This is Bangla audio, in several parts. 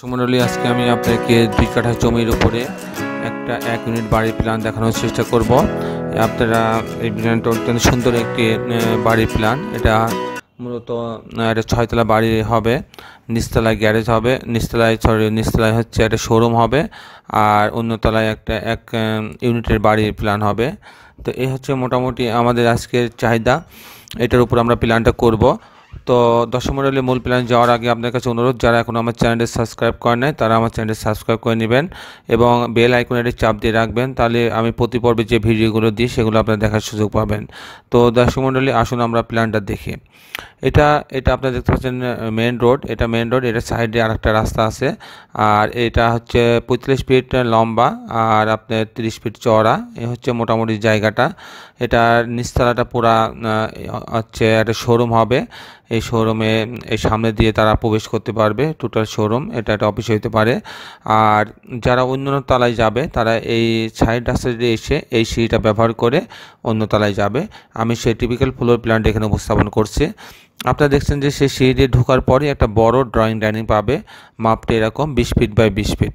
সুমন্ডলী আজকে আমি আপনাকে দুই কাঠা জমির উপরে একটা এক ইউনিট বাড়ির প্ল্যান দেখানোর চেষ্টা করব আপনারা এই প্ল্যানটা অত্যন্ত সুন্দর একটি বাড়ির প্ল্যান এটা মূলত এটা ছয়তলা বাড়ি হবে নিচতলায় গ্যারেজ হবে নিচতলায় সরি নিচতলায় হচ্ছে একটা শোরুম হবে আর অন্যতলায় একটা এক ইউনিটের বাড়ির প্ল্যান হবে তো এই হচ্ছে মোটামুটি আমাদের আজকের চাহিদা এটার উপর আমরা প্ল্যানটা করব তো দশম মূল প্ল্যান যাওয়ার আগে আপনার কাছে অনুরোধ যারা এখন আমার চ্যানেলটি সাবস্ক্রাইব করে নেয় তারা আমার চ্যানেলটি সাবস্ক্রাইব করে নেবেন এবং বেল আইকনটি চাপ দিয়ে রাখবেন তাহলে আমি প্রতি পর্বে যে ভিডিওগুলো দিই সেগুলো আপনারা দেখার সুযোগ পাবেন তো দশমণ্ডলী আসুন আমরা প্ল্যানটা দেখি এটা এটা আপনার দেখতে পাচ্ছেন মেন রোড এটা মেন রোড এটা সাইডে আর একটা রাস্তা আছে আর এটা হচ্ছে পঁয়ত্রিশ ফিট লম্বা আর আপনার তিরিশ ফিট চওড়া এ হচ্ছে মোটামুটি জায়গাটা এটা নিস্তারাটা পুরা হচ্ছে একটা শোরুম হবে এই শোরুমে এই সামনে দিয়ে তারা প্রবেশ করতে পারবে টোটাল শোরুম এটা একটা অফিস হইতে পারে আর যারা অন্য তালায় যাবে তারা এই সাইড রাস্তা এসে এই সিঁড়িটা ব্যবহার করে অন্য তালায় যাবে আমি সেই টিপিক্যাল ফ্লোর প্ল্যান্ট এখানে উপস্থাপন করছি আপনারা দেখছেন যে সেই সিঁড়ি দিয়ে ঢোকার পরে একটা বড় ড্রয়িং ডাইনিং পাবে মাপটা এরকম বিশ ফিট বাই বিশ ফিট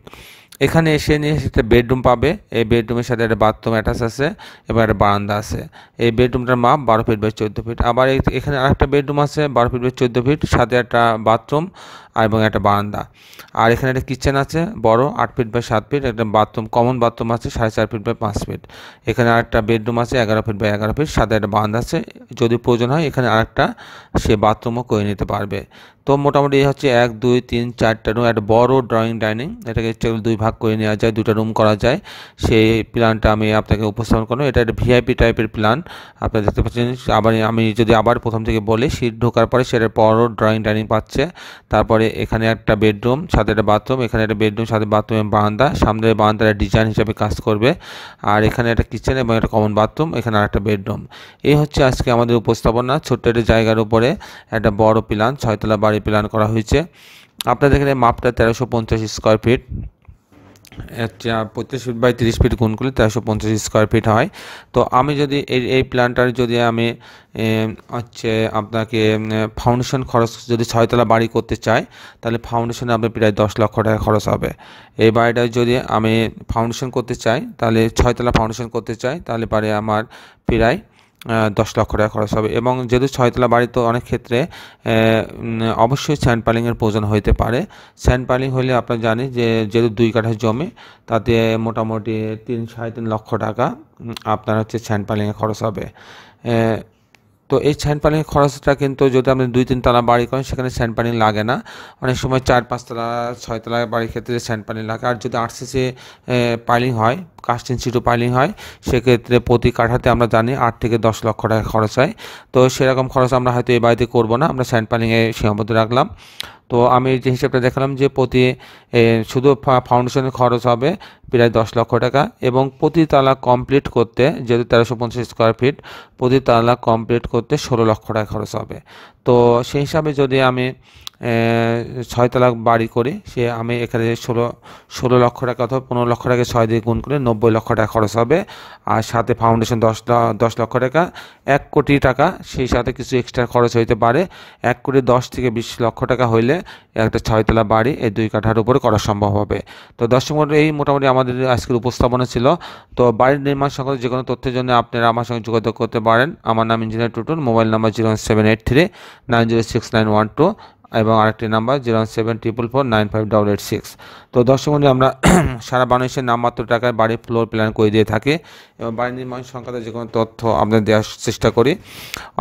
এখানে এসে নিয়ে একটা বেডরুম পাবে এই বেডরুমের সাথে একটা বাথরুম অ্যাটাচ আছে এবং একটা বারান্দা আছে এই বেডরুমটার মাপ বারো ফিট বাই চোদ্দো ফিট আবার এখানে আরেকটা বেডরুম আছে বারো ফিট বাই চোদ্দো ফিট সাথে একটা বাথরুম আর এবং একটা বারান্দা আর এখানে একটা কিচেন আছে বড় আট ফিট বাই সাত ফিট একটা বাথরুম কমন বাথরুম আছে সাড়ে চার ফিট বাই পাঁচ ফিট এখানে আরেকটা বেডরুম আছে এগারো ফিট বাই এগারো ফিট সাদা একটা বারান্দা আছে যদি প্রয়োজন হয় এখানে আরেকটা সে বাথরুমও করে নিতে পারবে তো মোটামুটি হচ্ছে এক দুই তিন চারটা রুম একটা বড় ড্রয়িং ডাইনিং এটাকে দুই ভাগ করে নেওয়া যায় দুটা রুম করা যায় সেই প্ল্যানটা আমি আপনাকে উপস্থাপন করবো এটা একটা ভিআইপি টাইপের প্ল্যান আপনারা দেখতে পাচ্ছেন আবার আমি যদি আবার প্রথম থেকে বলি সিট ঢোকার পরে সেটা বড় ড্রয়িং ডাইনিং পাচ্ছে তারপর তারপরে এখানে একটা বেডরুম সাথে একটা বাথরুম এখানে একটা বেডরুম সাথে বাথরুম বারান্দা সামনে বারান্দার ডিজাইন হিসাবে কাজ করবে আর এখানে একটা কিচেন এবং একটা কমন বাথরুম এখানে আর একটা বেডরুম এই হচ্ছে আজকে আমাদের উপস্থাপনা ছোট্ট একটা জায়গার উপরে একটা বড় প্ল্যান ছয়তলা বাড়ি প্ল্যান করা হয়েছে আপনাদের এখানে মাপটা তেরোশো পঞ্চাশ স্কোয়ার ফিট আচ্ছা পঁচিশ ফিট বাই তিরিশ ফিট গুণ করলে তেরোশো পঞ্চাশ স্কোয়ার ফিট হয় তো আমি যদি এই এই প্ল্যানটার যদি আমি হচ্ছে আপনাকে ফাউন্ডেশন খরচ যদি ছয়তলা বাড়ি করতে চাই তাহলে ফাউন্ডেশনে আপনার প্রায় দশ লক্ষ টাকা খরচ হবে এই বাড়িটা যদি আমি ফাউন্ডেশন করতে চাই তাহলে ছয়তলা ফাউন্ডেশন করতে চাই তাহলে পারে আমার প্রায় দশ লক্ষ টাকা খরচ হবে এবং যেহেতু ছয়তলা বাড়ি তো অনেক ক্ষেত্রে অবশ্যই স্যান্ড পালিংয়ের প্রয়োজন হইতে পারে স্যান্ড পালিং হলে আপনারা জানেন যে যেহেতু দুই কাঠা জমি তাতে মোটামুটি তিন সাড়ে তিন লক্ষ টাকা আপনার হচ্ছে স্যান্ড পালিংয়ে খরচ হবে তো এই স্যান্ড পানির খরচটা কিন্তু যদি আপনি দুই তিন তলা বাড়ি করেন সেখানে স্যান্ড পানি লাগে না অনেক সময় চার পাঁচতলা ছয়তলা বাড়ির ক্ষেত্রে স্যান্ড পানি লাগে আর যদি আরসিসি পাইলিং হয় কাস্টিং সিটু পাইলিং হয় সেক্ষেত্রে প্রতি কাঠাতে আমরা জানি আট থেকে দশ লক্ষ টাকা খরচ হয় তো সেরকম খরচ আমরা হয়তো এই বাড়িতে করবো না আমরা স্যান্ড সীমাবদ্ধ রাখলাম তো আমি যে হিসাবটা দেখালাম যে প্রতি শুধু ফাউন্ডেশনের খরচ হবে প্রায় দশ লক্ষ টাকা এবং প্রতি তালা কমপ্লিট করতে যেহেতু তেরোশো পঞ্চাশ স্কোয়ার ফিট প্রতি তালা কমপ্লিট করতে ষোলো লক্ষ টাকা খরচ হবে তো সেই হিসাবে যদি আমি ছয়তলা বাড়ি করে সে আমি এখানে ষোলো ষোলো লক্ষ টাকা অথবা পনেরো লক্ষ টাকা ছয় দিয়ে গুণ করে নব্বই লক্ষ টাকা খরচ হবে আর সাথে ফাউন্ডেশন দশ দশ লক্ষ টাকা এক কোটি টাকা সেই সাথে কিছু এক্সট্রা খরচ হইতে পারে এক কোটি দশ থেকে বিশ লক্ষ টাকা হইলে একটা ছয়তলা বাড়ি এই দুই কাঠার উপরে করা সম্ভব হবে তো দর্শক এই মোটামুটি আমাদের আজকের উপস্থাপনা ছিল তো বাড়ির নির্মাণ সংক্রান্ত যে কোনো তথ্যের জন্য আপনারা আমার সঙ্গে যোগাযোগ করতে পারেন আমার নাম engineer Tutun mobile number zero seven eight three nine zero six nine one two এবং আরেকটি number zero seven triple four nine five double eight six তো দর্শক বন্ধু আমরা সারা বাংলাদেশের নামমাত্র টাকায় বাড়ির ফ্লোর প্ল্যান করে দিয়ে থাকি এবং বাড়ি নির্মাণ সংক্রান্ত যে কোনো তথ্য আপনাদের দেওয়ার চেষ্টা করি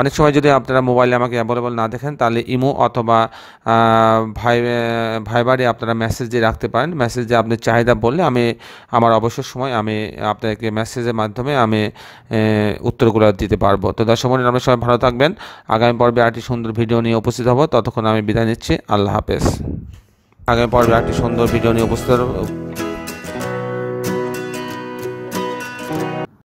অনেক সময় যদি আপনারা মোবাইলে আমাকে অ্যাভেলেবল না দেখেন তাহলে ইমো অথবা ভাই ভাইবারে আপনারা মেসেজ দিয়ে রাখতে পারেন মেসেজ দিয়ে আপনি চাহিদা বললে আমি আমার অবসর সময় আমি আপনাকে মেসেজের মাধ্যমে আমি উত্তরগুলো দিতে পারবো তো দর্শক বন্ধু আপনার সবাই ভালো থাকবেন আগামী পর্বে আরেকটি সুন্দর ভিডিও নিয়ে উপস্থিত হবো ততক্ষণ আমি বিদায় বিদায় নিচ্ছি আল্লাহ হাফেজ আগামী পর্বে একটি সুন্দর ভিডিও নিয়ে উপস্থিত